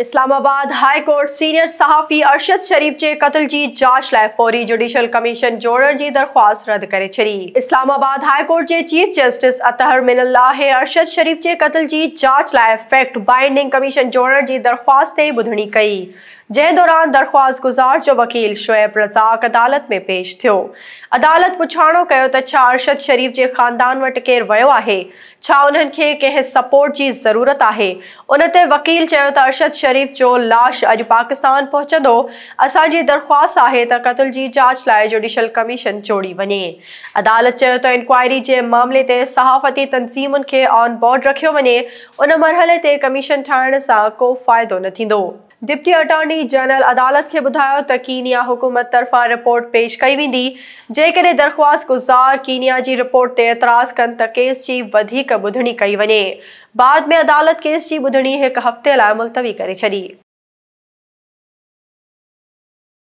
Islamabad high court senior सहाफ़ी अरशद शरीफ़ के कत्ल की जांच लाइ फौरी जुडिशल कमीशन जोड़ण की दरख़्वास्त रद्द कर छी इस्लामाबाद हाई कोर्ट के चीफ जस्टिस अतहर अतर अरशद शरीफ़ के कत्ल की जांच लाइफ बाइंडिंग कमीशन जोड़ की दरख़्वास्त बुधनी कई जै दौरान दरख़्वास्त गुज़ार जो वकील शुएब रज़ाक अदालत में पेश थियो अदालत पुछाणो कयो अरशद शरीफ़ के ख़ानदान वट केर वो है कें सपोर्ट की ज़रूरत है उन वकील अरशद त शरीफ़ जो लाश अज पाकिस्तान पहुचंदो असांजी दरख़्वास्त आहे त क़तल जी जांच लाइ जुडिशल कमीशन जोड़ी वञे अदालत चयो त इंक्वायरी जे मामले ते सहाफ़ती तनज़ीमुनि खे ऑन बोर्ड रखियो वञे उन मरहल ते कमीशन ठाण से को फ़ायद न थींदो डिप्टी अटॉर्नी जनरल अदालत के ॿुधायो त कीनिया हुकूमत तरफ़ां रिपोर्ट पेश कई वी जेकॾहिं दरख़्वास्त गुज़ार कीनिया जी रिपोर्ट ते एतिराज़ कनि त केस जी वधीक कई वे बाद में अदालत केस की बुधनी एक हफ़्ते लाइ मुलतवी करे छॾी